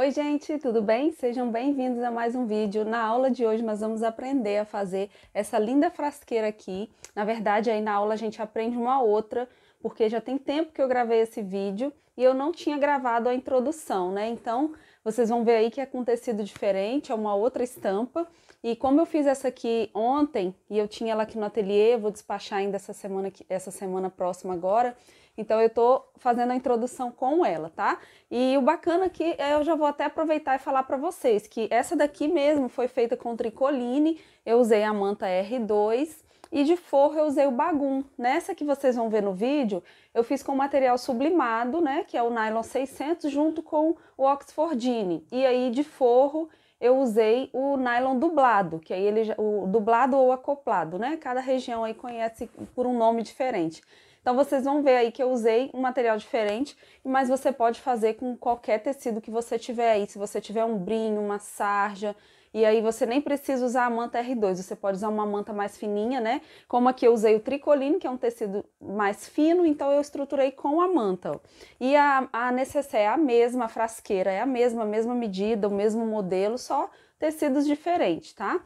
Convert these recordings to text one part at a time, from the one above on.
Oi gente, tudo bem? Sejam bem-vindos a mais um vídeo. Na aula de hoje nós vamos aprender a fazer essa linda frasqueira aqui. Na verdade aí na aula a gente aprende uma outra, porque já tem tempo que eu gravei esse vídeo e eu não tinha gravado a introdução, né? Então vocês vão ver aí que é com tecido diferente, é uma outra estampa. E como eu fiz essa aqui ontem e eu tinha ela aqui no ateliê, vou despachar ainda essa semana, essa semana próxima agora, então eu estou fazendo a introdução com ela, tá? E o bacana é que é, eu já vou até aproveitar e falar para vocês que essa daqui mesmo foi feita com tricoline, eu usei a manta R2 e de forro eu usei o bagum. Nessa que vocês vão ver no vídeo, eu fiz com material sublimado, né, que é o nylon 600 junto com o oxfordine. E aí de forro eu usei o nylon dublado, que aí ele o dublado ou acoplado, né? Cada região aí conhece por um nome diferente. Então vocês vão ver aí que eu usei um material diferente, mas você pode fazer com qualquer tecido que você tiver aí. Se você tiver um brinho, uma sarja, e aí você nem precisa usar a manta R2, você pode usar uma manta mais fininha, né? Como aqui eu usei o tricoline, que é um tecido mais fino, então eu estruturei com a manta. E a, a necessaire é a mesma, a frasqueira é a mesma, a mesma medida, o mesmo modelo, só tecidos diferentes, tá?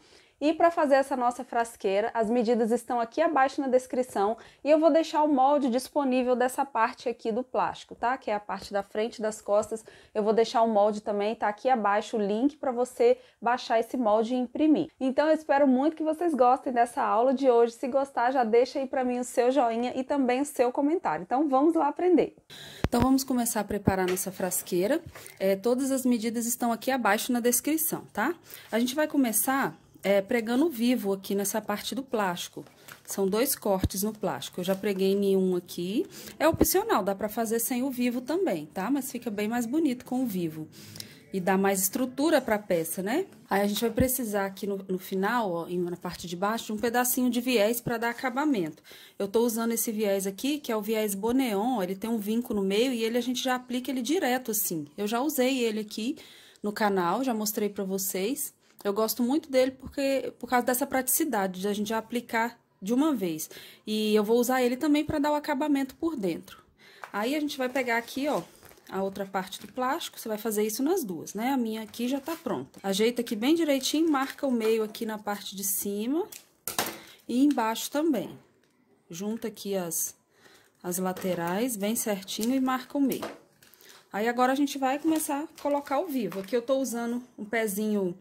E para fazer essa nossa frasqueira, as medidas estão aqui abaixo na descrição e eu vou deixar o molde disponível dessa parte aqui do plástico, tá? Que é a parte da frente das costas. Eu vou deixar o molde também, tá aqui abaixo o link para você baixar esse molde e imprimir. Então eu espero muito que vocês gostem dessa aula de hoje. Se gostar, já deixa aí para mim o seu joinha e também o seu comentário. Então vamos lá aprender. Então vamos começar a preparar nossa frasqueira. É, todas as medidas estão aqui abaixo na descrição, tá? A gente vai começar é, pregando vivo aqui nessa parte do plástico. São dois cortes no plástico. Eu já preguei nenhum aqui. É opcional, dá pra fazer sem o vivo também, tá? Mas fica bem mais bonito com o vivo. E dá mais estrutura pra peça, né? Aí a gente vai precisar aqui no, no final, ó, na parte de baixo, de um pedacinho de viés pra dar acabamento. Eu tô usando esse viés aqui, que é o viés Boneon, ele tem um vinco no meio e ele a gente já aplica ele direto assim. Eu já usei ele aqui no canal, já mostrei pra vocês. Eu gosto muito dele porque por causa dessa praticidade de a gente aplicar de uma vez. E eu vou usar ele também para dar o acabamento por dentro. Aí a gente vai pegar aqui, ó, a outra parte do plástico, você vai fazer isso nas duas, né? A minha aqui já tá pronta. Ajeita aqui bem direitinho, marca o meio aqui na parte de cima e embaixo também. Junta aqui as, as laterais bem certinho e marca o meio. Aí agora a gente vai começar a colocar o vivo. Aqui eu tô usando um pezinho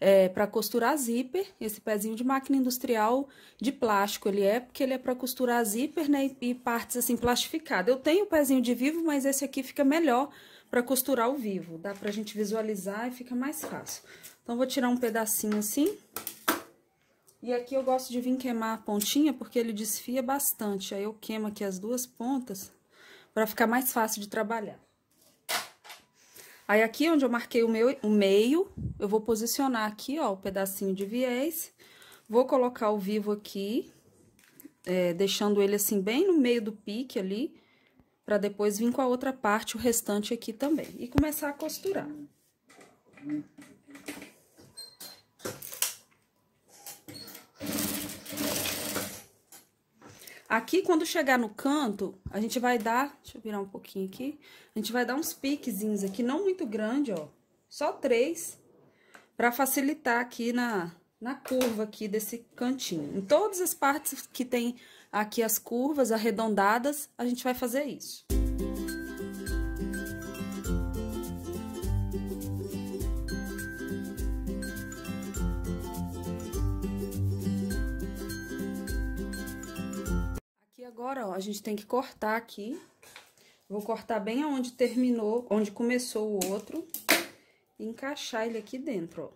é, para costurar zíper, esse pezinho de máquina industrial de plástico, ele é porque ele é para costurar zíper, né, e, e partes assim plastificadas. Eu tenho o pezinho de vivo, mas esse aqui fica melhor para costurar o vivo, dá pra gente visualizar e fica mais fácil. Então, vou tirar um pedacinho assim. E aqui eu gosto de vir queimar a pontinha, porque ele desfia bastante. Aí eu queimo aqui as duas pontas, para ficar mais fácil de trabalhar. Aí, aqui onde eu marquei o, meu, o meio, eu vou posicionar aqui, ó, o pedacinho de viés. Vou colocar o vivo aqui, é, deixando ele assim bem no meio do pique ali, para depois vir com a outra parte, o restante aqui também. E começar a costurar. Aqui, quando chegar no canto, a gente vai dar... Deixa eu virar um pouquinho aqui. A gente vai dar uns piquezinhos aqui, não muito grande, ó. Só três, pra facilitar aqui na, na curva aqui desse cantinho. Em todas as partes que tem aqui as curvas arredondadas, a gente vai fazer isso. Agora, ó, a gente tem que cortar aqui. Vou cortar bem aonde terminou, onde começou o outro. E encaixar ele aqui dentro, ó.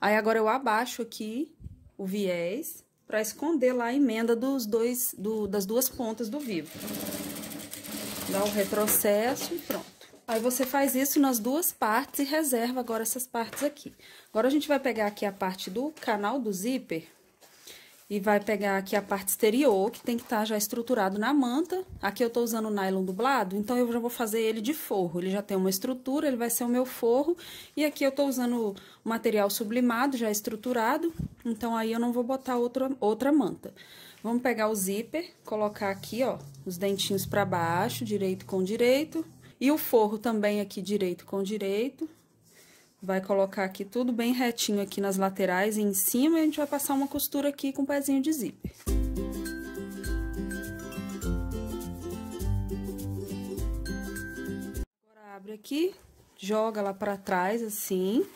Aí, agora, eu abaixo aqui o viés para esconder lá a emenda dos dois, do, das duas pontas do vivo. Dá o retrocesso e pronto. Aí, você faz isso nas duas partes e reserva agora essas partes aqui. Agora, a gente vai pegar aqui a parte do canal do zíper e vai pegar aqui a parte exterior, que tem que estar tá já estruturado na manta. Aqui eu estou usando nylon dublado, então eu já vou fazer ele de forro. Ele já tem uma estrutura, ele vai ser o meu forro. E aqui eu estou usando o material sublimado, já estruturado. Então, aí eu não vou botar outra, outra manta. Vamos pegar o zíper, colocar aqui, ó, os dentinhos para baixo, direito com direito. E o forro também aqui, direito com direito. Vai colocar aqui tudo bem retinho aqui nas laterais e em cima, e a gente vai passar uma costura aqui com um pezinho de zíper. Agora abre aqui, joga lá para trás assim.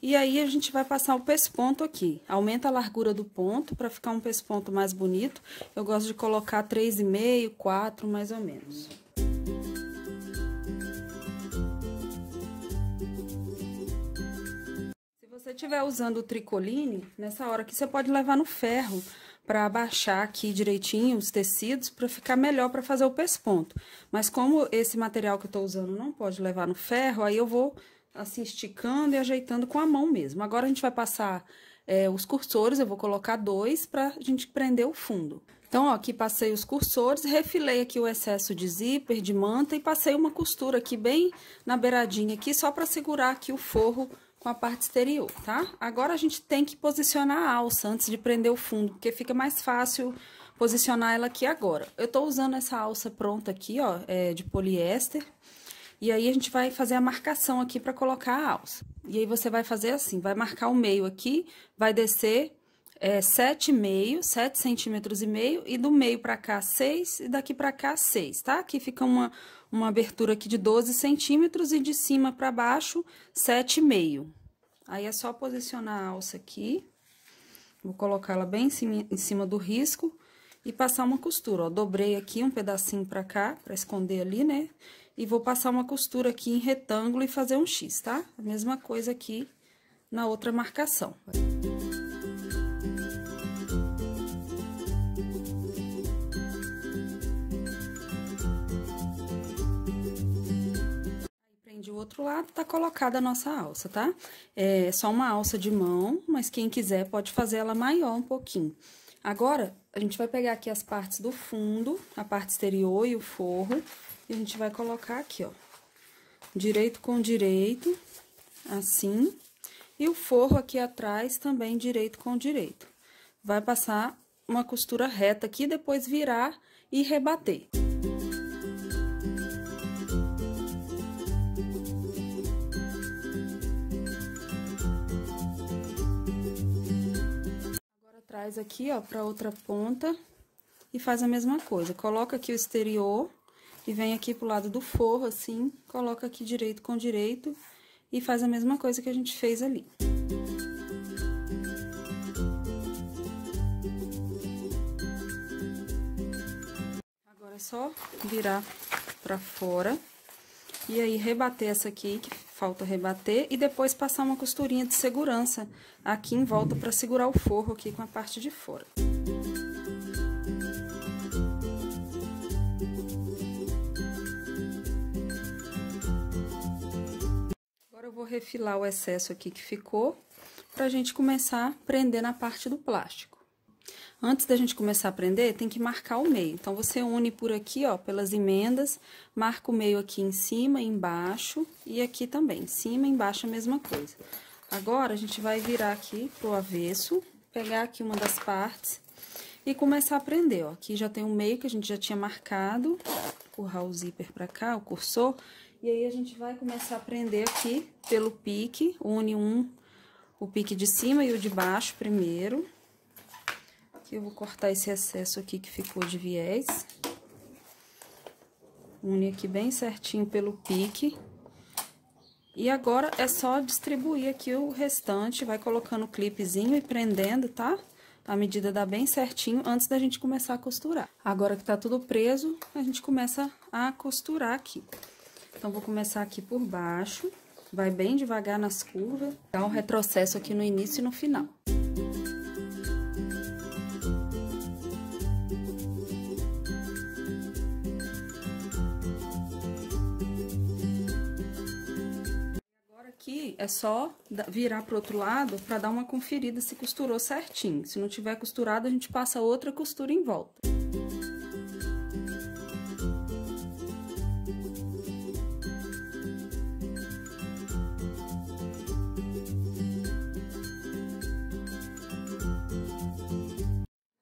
E aí, a gente vai passar o pesponto aqui. Aumenta a largura do ponto para ficar um pesponto mais bonito. Eu gosto de colocar 3,5, 4, mais ou menos. você estiver usando o tricoline, nessa hora aqui você pode levar no ferro para abaixar aqui direitinho os tecidos para ficar melhor para fazer o pesponto. Mas como esse material que eu tô usando não pode levar no ferro, aí eu vou assim esticando e ajeitando com a mão mesmo. Agora a gente vai passar é, os cursores, eu vou colocar dois para a gente prender o fundo. Então, ó, aqui passei os cursores, refilei aqui o excesso de zíper, de manta e passei uma costura aqui bem na beiradinha aqui só para segurar aqui o forro com a parte exterior, tá? Agora, a gente tem que posicionar a alça antes de prender o fundo, porque fica mais fácil posicionar ela aqui agora. Eu tô usando essa alça pronta aqui, ó, é, de poliéster, e aí a gente vai fazer a marcação aqui pra colocar a alça. E aí, você vai fazer assim, vai marcar o meio aqui, vai descer é, 7,5, 7 centímetros e meio, e do meio para cá 6 e daqui para cá 6, tá? Aqui fica uma, uma abertura aqui de 12 centímetros e de cima para baixo 7,5. Aí é só posicionar a alça aqui, vou colocá-la bem em cima, em cima do risco e passar uma costura, ó. Dobrei aqui um pedacinho para cá, para esconder ali, né? E vou passar uma costura aqui em retângulo e fazer um X, tá? A mesma coisa aqui na outra marcação. Vai. do outro lado tá colocada a nossa alça, tá? É só uma alça de mão, mas quem quiser pode fazer ela maior um pouquinho. Agora, a gente vai pegar aqui as partes do fundo, a parte exterior e o forro, e a gente vai colocar aqui, ó, direito com direito, assim, e o forro aqui atrás também direito com direito. Vai passar uma costura reta aqui, depois virar e rebater. traz aqui, ó, pra outra ponta e faz a mesma coisa. Coloca aqui o exterior e vem aqui pro lado do forro, assim, coloca aqui direito com direito e faz a mesma coisa que a gente fez ali. Agora é só virar pra fora e aí rebater essa aqui, que falta rebater e depois passar uma costurinha de segurança aqui em volta para segurar o forro aqui com a parte de fora. Agora eu vou refilar o excesso aqui que ficou para a gente começar a prender na parte do plástico. Antes da gente começar a aprender, tem que marcar o meio. Então, você une por aqui, ó, pelas emendas, marca o meio aqui em cima, embaixo e aqui também. Em cima, embaixo, a mesma coisa. Agora, a gente vai virar aqui pro avesso, pegar aqui uma das partes e começar a aprender, ó. Aqui já tem o um meio que a gente já tinha marcado, empurrar o zíper pra cá, o cursor, e aí, a gente vai começar a prender aqui pelo pique, une um, o pique de cima e o de baixo primeiro. Aqui eu vou cortar esse excesso aqui que ficou de viés. Une aqui bem certinho pelo pique. E agora é só distribuir aqui o restante, vai colocando o clipezinho e prendendo, tá? A medida dá bem certinho antes da gente começar a costurar. Agora que tá tudo preso, a gente começa a costurar aqui. Então, vou começar aqui por baixo, vai bem devagar nas curvas, dá um retrocesso aqui no início e no final. é só virar pro outro lado para dar uma conferida se costurou certinho. Se não tiver costurado, a gente passa outra costura em volta.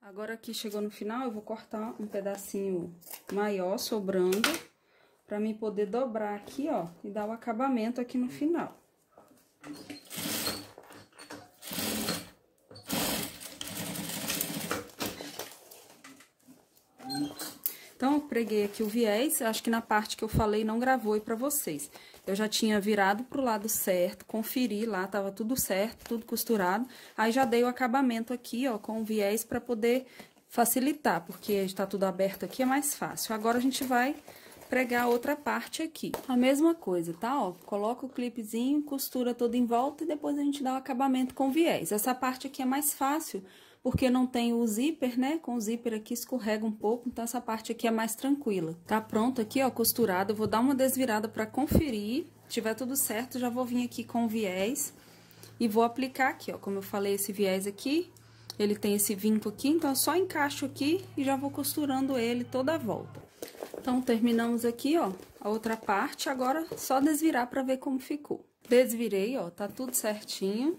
Agora aqui chegou no final, eu vou cortar um pedacinho maior sobrando para mim poder dobrar aqui, ó, e dar o acabamento aqui no final. Então, eu preguei aqui o viés, acho que na parte que eu falei não gravou aí pra vocês. Eu já tinha virado pro lado certo, conferi lá, tava tudo certo, tudo costurado. Aí, já dei o acabamento aqui, ó, com o viés pra poder facilitar, porque está tudo aberto aqui, é mais fácil. Agora, a gente vai pregar a outra parte aqui. A mesma coisa, tá? Ó, coloca o clipezinho, costura todo em volta e depois a gente dá o acabamento com viés. Essa parte aqui é mais fácil, porque não tem o zíper, né? Com o zíper aqui escorrega um pouco, então essa parte aqui é mais tranquila. Tá pronto aqui, ó, costurado. Eu vou dar uma desvirada para conferir. Se tiver tudo certo, já vou vir aqui com viés e vou aplicar aqui, ó. Como eu falei, esse viés aqui, ele tem esse vinco aqui, então eu só encaixo aqui e já vou costurando ele toda a volta. Então, terminamos aqui, ó, a outra parte. Agora, só desvirar pra ver como ficou. Desvirei, ó, tá tudo certinho.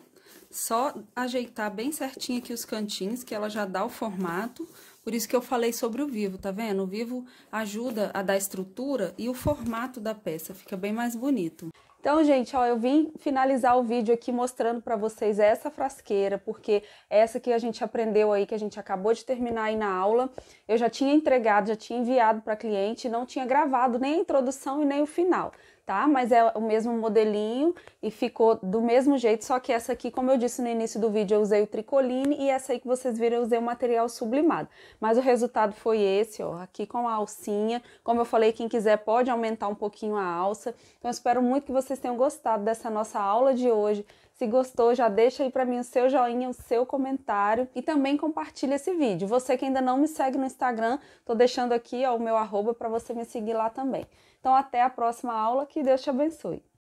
Só ajeitar bem certinho aqui os cantinhos, que ela já dá o formato. Por isso que eu falei sobre o vivo, tá vendo? O vivo ajuda a dar estrutura e o formato da peça, fica bem mais bonito. Então, gente, ó, eu vim finalizar o vídeo aqui mostrando para vocês essa frasqueira, porque essa que a gente aprendeu aí, que a gente acabou de terminar aí na aula, eu já tinha entregado, já tinha enviado para cliente, não tinha gravado nem a introdução e nem o final, tá? Mas é o mesmo modelinho e ficou do mesmo jeito, só que essa aqui, como eu disse no início do vídeo, eu usei o tricoline e essa aí que vocês viram eu usei o material sublimado. Mas o resultado foi esse, ó, aqui com a alcinha. Como eu falei, quem quiser pode aumentar um pouquinho a alça. Então, eu espero muito que vocês vocês tenham gostado dessa nossa aula de hoje. Se gostou, já deixa aí para mim o seu joinha, o seu comentário e também compartilha esse vídeo. Você que ainda não me segue no Instagram, tô deixando aqui ó, o meu arroba para você me seguir lá também. Então até a próxima aula, que Deus te abençoe.